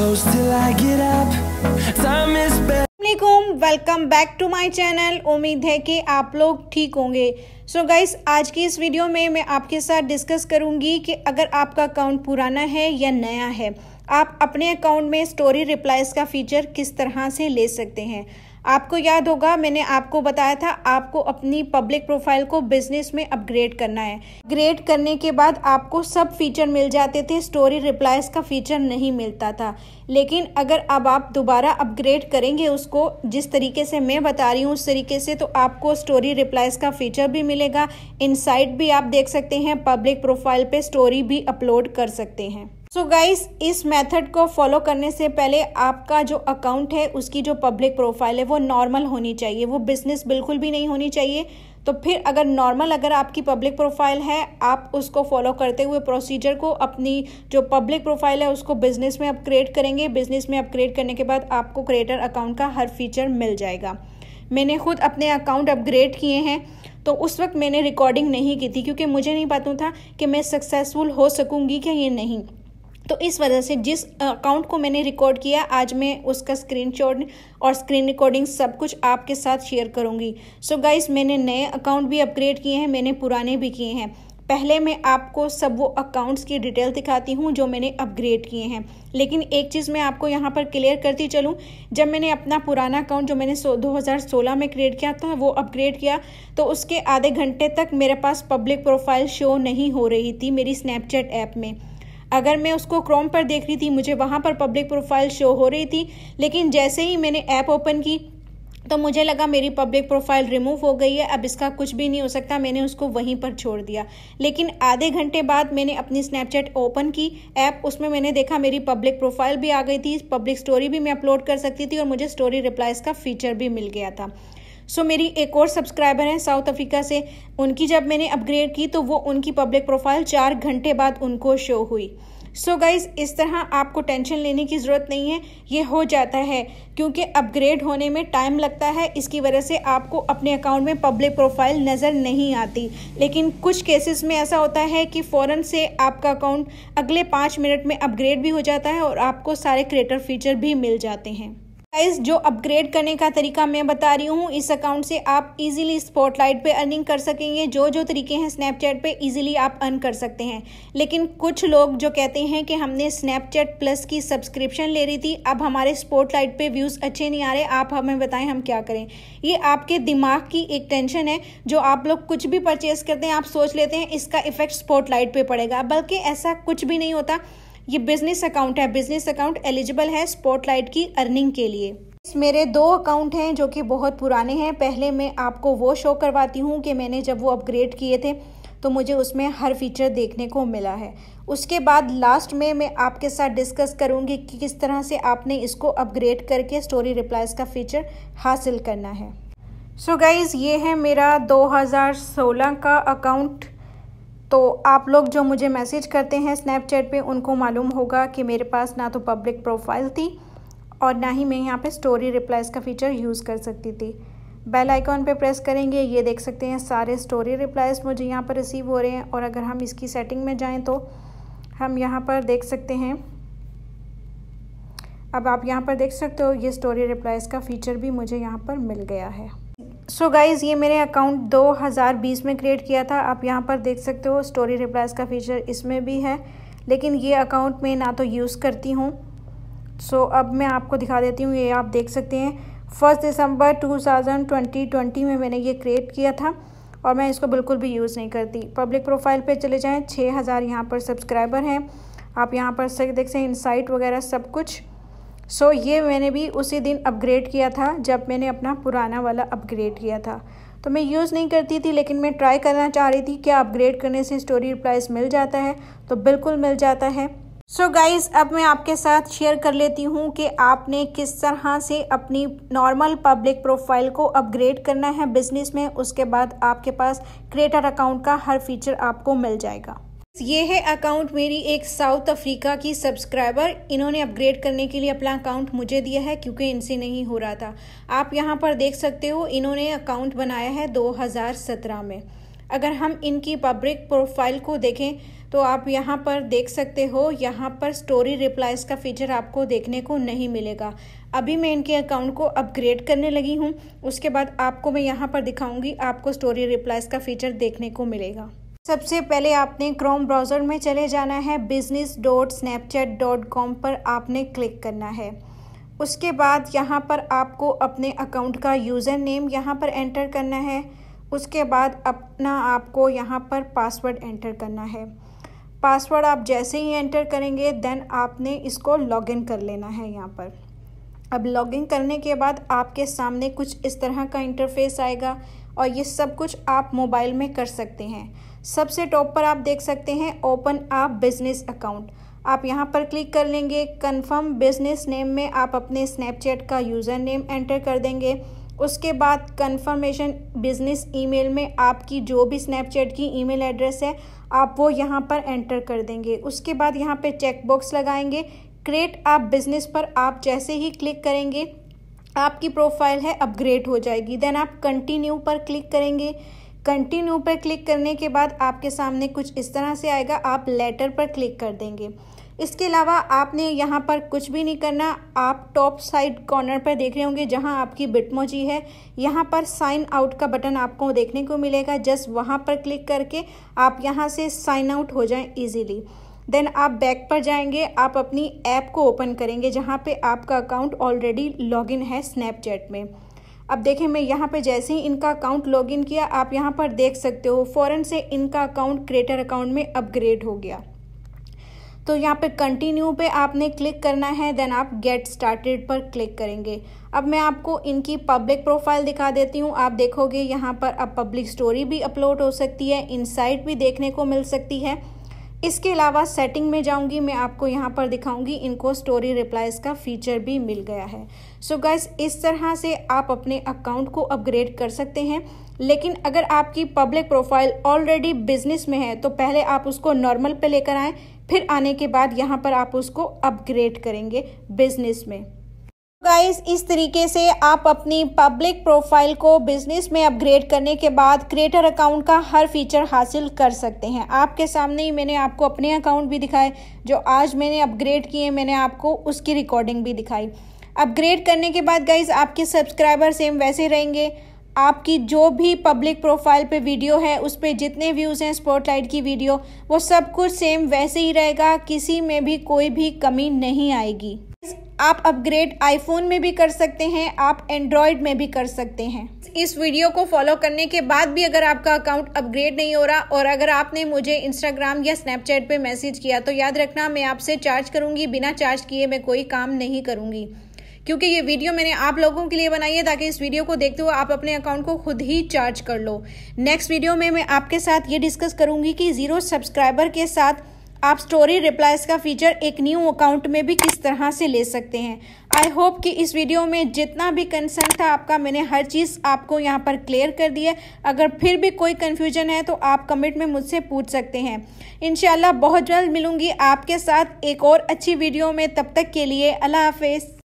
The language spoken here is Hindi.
close till I get up. Time is better. Welcome back to my channel उम्मीद है कि आप लोग ठीक होंगे सो so गाइस आज की इस वीडियो में मैं आपके साथ डिस्कस करूंगी कि अगर आपका अकाउंट पुराना है या नया है आप अपने अकाउंट में स्टोरी रिप्लाइज का फीचर किस तरह से ले सकते हैं आपको याद होगा मैंने आपको बताया था आपको अपनी पब्लिक प्रोफाइल को बिजनेस में अपग्रेड करना है ग्रेड करने के बाद आपको सब फीचर मिल जाते थे स्टोरी रिप्लाइज का फीचर नहीं मिलता था लेकिन अगर अब आप दोबारा अपग्रेड करेंगे उसको जिस तरीके से मैं बता रही हूँ उस तरीके से तो आपको स्टोरी रिप्लाइज का फीचर भी मिलेगा इनसाइट भी आप देख सकते हैं पब्लिक प्रोफाइल पर स्टोरी भी अपलोड कर सकते हैं सो so गाइस इस मेथड को फॉलो करने से पहले आपका जो अकाउंट है उसकी जो पब्लिक प्रोफाइल है वो नॉर्मल होनी चाहिए वो बिजनेस बिल्कुल भी नहीं होनी चाहिए तो फिर अगर नॉर्मल अगर आपकी पब्लिक प्रोफाइल है आप उसको फॉलो करते हुए प्रोसीजर को अपनी जो पब्लिक प्रोफाइल है उसको बिजनेस में अपग्रेड करेंगे बिजनेस में अपग्रेड करने के बाद आपको क्रिएटर अकाउंट का हर फीचर मिल जाएगा मैंने खुद अपने अकाउंट अपग्रेड किए हैं तो उस वक्त मैंने रिकॉर्डिंग नहीं की थी क्योंकि मुझे नहीं पता था कि मैं सक्सेसफुल हो सकूंगी क्या ये नहीं तो इस वजह से जिस अकाउंट को मैंने रिकॉर्ड किया आज मैं उसका स्क्रीन और स्क्रीन रिकॉर्डिंग सब कुछ आपके साथ शेयर करूँगी सो so गाइज मैंने नए अकाउंट भी अपग्रेड किए हैं मैंने पुराने भी किए हैं पहले मैं आपको सब वो अकाउंट्स की डिटेल दिखाती हूँ जो मैंने अपग्रेड किए हैं लेकिन एक चीज़ मैं आपको यहाँ पर क्लियर करती चलूँ जब मैंने अपना पुराना अकाउंट जो मैंने सो 2016 में क्रिएट किया था वो अपग्रेड किया तो उसके आधे घंटे तक मेरे पास पब्लिक प्रोफाइल शो नहीं हो रही थी मेरी स्नैपचैट ऐप में अगर मैं उसको क्रोम पर देख रही थी मुझे वहाँ पर पब्लिक प्रोफाइल शो हो रही थी लेकिन जैसे ही मैंने ऐप ओपन की तो मुझे लगा मेरी पब्लिक प्रोफाइल रिमूव हो गई है अब इसका कुछ भी नहीं हो सकता मैंने उसको वहीं पर छोड़ दिया लेकिन आधे घंटे बाद मैंने अपनी स्नैपचैट ओपन की ऐप उसमें मैंने देखा मेरी पब्लिक प्रोफाइल भी आ गई थी पब्लिक स्टोरी भी मैं अपलोड कर सकती थी और मुझे स्टोरी रिप्लाइज का फीचर भी मिल गया था सो मेरी एक और सब्सक्राइबर हैं साउथ अफ्रीका से उनकी जब मैंने अपग्रेड की तो वो उनकी पब्लिक प्रोफाइल चार घंटे बाद उनको शो हुई सो so गाइज इस तरह आपको टेंशन लेने की ज़रूरत नहीं है ये हो जाता है क्योंकि अपग्रेड होने में टाइम लगता है इसकी वजह से आपको अपने अकाउंट में पब्लिक प्रोफाइल नज़र नहीं आती लेकिन कुछ केसेस में ऐसा होता है कि फ़ौरन से आपका अकाउंट अगले पाँच मिनट में अपग्रेड भी हो जाता है और आपको सारे क्रिएटर फीचर भी मिल जाते हैं गाइस जो अपग्रेड करने का तरीका मैं बता रही हूँ इस अकाउंट से आप इजीली स्पॉटलाइट पे अर्निंग कर सकेंगे जो जो तरीके हैं स्नैपचैट पे इजीली आप अर्न कर सकते हैं लेकिन कुछ लोग जो कहते हैं कि हमने स्नैपचैट प्लस की सब्सक्रिप्शन ले रही थी अब हमारे स्पॉटलाइट पे व्यूज़ अच्छे नहीं आ रहे आप हमें बताएं हम क्या करें ये आपके दिमाग की एक टेंशन है जो आप लोग कुछ भी परचेज़ करते हैं आप सोच लेते हैं इसका इफेक्ट स्पॉटलाइट पर पड़ेगा बल्कि ऐसा कुछ भी नहीं होता ये बिजनेस अकाउंट है बिजनेस अकाउंट एलिजिबल है स्पॉटलाइट की अर्निंग के लिए मेरे दो अकाउंट हैं जो कि बहुत पुराने हैं पहले मैं आपको वो शो करवाती हूँ कि मैंने जब वो अपग्रेड किए थे तो मुझे उसमें हर फीचर देखने को मिला है उसके बाद लास्ट में मैं आपके साथ डिस्कस करूँगी कि किस तरह से आपने इसको अपग्रेड करके स्टोरी रिप्लाइज का फीचर हासिल करना है सो so गाइज़ ये है मेरा 2016 का अकाउंट तो आप लोग जो मुझे मैसेज करते हैं स्नैपचैट पे उनको मालूम होगा कि मेरे पास ना तो पब्लिक प्रोफाइल थी और ना ही मैं यहाँ पे स्टोरी रिप्लाइज़ का फ़ीचर यूज़ कर सकती थी बेल आइकॉन पे प्रेस करेंगे ये देख सकते हैं सारे स्टोरी रिप्लाइज मुझे यहाँ पर रिसीव हो रहे हैं और अगर हम इसकी सेटिंग में जाएँ तो हम यहाँ पर देख सकते हैं अब आप यहाँ पर देख सकते हो ये स्टोरी रिप्लाइज़ का फ़ीचर भी मुझे यहाँ पर मिल गया है सो so गाइज़ ये मैंने अकाउंट 2020 में क्रिएट किया था आप यहाँ पर देख सकते हो स्टोरी रिप्लाइज का फीचर इसमें भी है लेकिन ये अकाउंट में ना तो यूज़ करती हूँ सो so, अब मैं आपको दिखा देती हूँ ये आप देख सकते हैं फर्स्ट दिसंबर 2020 में मैंने ये क्रिएट किया था और मैं इसको बिल्कुल भी यूज़ नहीं करती पब्लिक प्रोफाइल पर चले जाएँ छः हज़ार यहाँ पर सब्सक्राइबर हैं आप यहाँ पर देख सकते हैं इनसाइट वगैरह सब कुछ सो so, ये मैंने भी उसी दिन अपग्रेड किया था जब मैंने अपना पुराना वाला अपग्रेड किया था तो मैं यूज़ नहीं करती थी लेकिन मैं ट्राई करना चाह रही थी क्या अपग्रेड करने से स्टोरी रिप्लाइज मिल जाता है तो बिल्कुल मिल जाता है सो so गाइज़ अब मैं आपके साथ शेयर कर लेती हूँ कि आपने किस तरह से अपनी नॉर्मल पब्लिक प्रोफाइल को अपग्रेड करना है बिजनेस में उसके बाद आपके पास क्रिएटर अकाउंट का हर फीचर आपको मिल जाएगा ये है अकाउंट मेरी एक साउथ अफ्रीका की सब्सक्राइबर इन्होंने अपग्रेड करने के लिए अपना अकाउंट मुझे दिया है क्योंकि इनसे नहीं हो रहा था आप यहाँ पर देख सकते हो इन्होंने अकाउंट बनाया है 2017 में अगर हम इनकी पब्लिक प्रोफाइल को देखें तो आप यहाँ पर देख सकते हो यहाँ पर स्टोरी रिप्लाइज का फीचर आपको देखने को नहीं मिलेगा अभी मैं इनके अकाउंट को अपग्रेड करने लगी हूँ उसके बाद आपको मैं यहाँ पर दिखाऊंगी आपको स्टोरी रिप्लाइज का फीचर देखने को मिलेगा सबसे पहले आपने क्रोम ब्राउज़र में चले जाना है business dot Snapchat dot com पर आपने क्लिक करना है उसके बाद यहाँ पर आपको अपने अकाउंट का यूज़र नेम यहाँ पर एंटर करना है उसके बाद अपना आपको यहाँ पर पासवर्ड एंटर करना है पासवर्ड आप जैसे ही एंटर करेंगे देन आपने इसको लॉगिन कर लेना है यहाँ पर अब लॉगिन करने के बाद आपके सामने कुछ इस तरह का इंटरफेस आएगा और ये सब कुछ आप मोबाइल में कर सकते हैं सबसे टॉप पर आप देख सकते हैं ओपन आ बिजनेस अकाउंट आप यहाँ पर क्लिक कर लेंगे कंफर्म बिजनेस नेम में आप अपने स्नैपचैट का यूज़र नेम एंटर कर देंगे उसके बाद कंफर्मेशन बिजनेस ईमेल में आपकी जो भी स्नैपचैट की ईमेल एड्रेस है आप वो यहाँ पर एंटर कर देंगे उसके बाद यहाँ पे चेक बॉक्स लगाएंगे क्रिएट आप बिजनेस पर आप जैसे ही क्लिक करेंगे आपकी प्रोफाइल है अपग्रेड हो जाएगी देन आप कंटिन्यू पर क्लिक करेंगे कंटिन्यू पर क्लिक करने के बाद आपके सामने कुछ इस तरह से आएगा आप लेटर पर क्लिक कर देंगे इसके अलावा आपने यहाँ पर कुछ भी नहीं करना आप टॉप साइड कॉर्नर पर देख रहे होंगे जहाँ आपकी बिटमोजी है यहाँ पर साइन आउट का बटन आपको देखने को मिलेगा जस्ट वहाँ पर क्लिक करके आप यहाँ से साइन आउट हो जाएं इजीली देन आप बैक पर जाएंगे आप अपनी ऐप को ओपन करेंगे जहाँ पे आपका अकाउंट ऑलरेडी लॉग है स्नैपचैट में अब देखें मैं यहाँ पे जैसे ही इनका अकाउंट लॉगिन किया आप यहाँ पर देख सकते हो फ़ौरन से इनका अकाउंट क्रिएटर अकाउंट में अपग्रेड हो गया तो यहाँ पे कंटिन्यू पे आपने क्लिक करना है देन आप गेट स्टार्टेड पर क्लिक करेंगे अब मैं आपको इनकी पब्लिक प्रोफाइल दिखा देती हूँ आप देखोगे यहाँ पर अब पब्लिक स्टोरी भी अपलोड हो सकती है इनसाइट भी देखने को मिल सकती है इसके अलावा सेटिंग में जाऊंगी मैं आपको यहाँ पर दिखाऊंगी इनको स्टोरी रिप्लाइज का फीचर भी मिल गया है सो so गैस इस तरह से आप अपने अकाउंट को अपग्रेड कर सकते हैं लेकिन अगर आपकी पब्लिक प्रोफाइल ऑलरेडी बिजनेस में है तो पहले आप उसको नॉर्मल पे लेकर आएँ फिर आने के बाद यहाँ पर आप उसको अपग्रेड करेंगे बिजनेस में गाइस इस तरीके से आप अपनी पब्लिक प्रोफाइल को बिजनेस में अपग्रेड करने के बाद क्रिएटर अकाउंट का हर फीचर हासिल कर सकते हैं आपके सामने ही मैंने आपको अपने अकाउंट भी दिखाए जो आज मैंने अपग्रेड किए मैंने आपको उसकी रिकॉर्डिंग भी दिखाई अपग्रेड करने के बाद गाइज आपके सब्सक्राइबर सेम वैसे रहेंगे आपकी जो भी पब्लिक प्रोफाइल पे वीडियो है उस पर जितने व्यूज़ हैं स्पॉटलाइट की वीडियो वो सब कुछ सेम वैसे ही रहेगा किसी में भी कोई भी कमी नहीं आएगी आप अपग्रेड आईफोन में भी कर सकते हैं आप एंड्रॉयड में भी कर सकते हैं इस वीडियो को फॉलो करने के बाद भी अगर आपका अकाउंट अपग्रेड नहीं हो रहा और अगर आपने मुझे इंस्टाग्राम या स्नैपचैट पे मैसेज किया तो याद रखना मैं आपसे चार्ज करूंगी बिना चार्ज किए मैं कोई काम नहीं करूंगी क्योंकि ये वीडियो मैंने आप लोगों के लिए बनाई है ताकि इस वीडियो को देखते हुए आप अपने अकाउंट को खुद ही चार्ज कर लो नेक्स्ट वीडियो में मैं आपके साथ ये डिस्कस करूंगी कि जीरो सब्सक्राइबर के साथ आप स्टोरी रिप्लाइज का फीचर एक न्यू अकाउंट में भी किस तरह से ले सकते हैं आई होप कि इस वीडियो में जितना भी कंसर्न था आपका मैंने हर चीज़ आपको यहाँ पर क्लियर कर दिया अगर फिर भी कोई कन्फ्यूजन है तो आप कमेंट में मुझसे पूछ सकते हैं इन बहुत जल्द मिलूंगी आपके साथ एक और अच्छी वीडियो में तब तक के लिए अल्लाह हाफिज़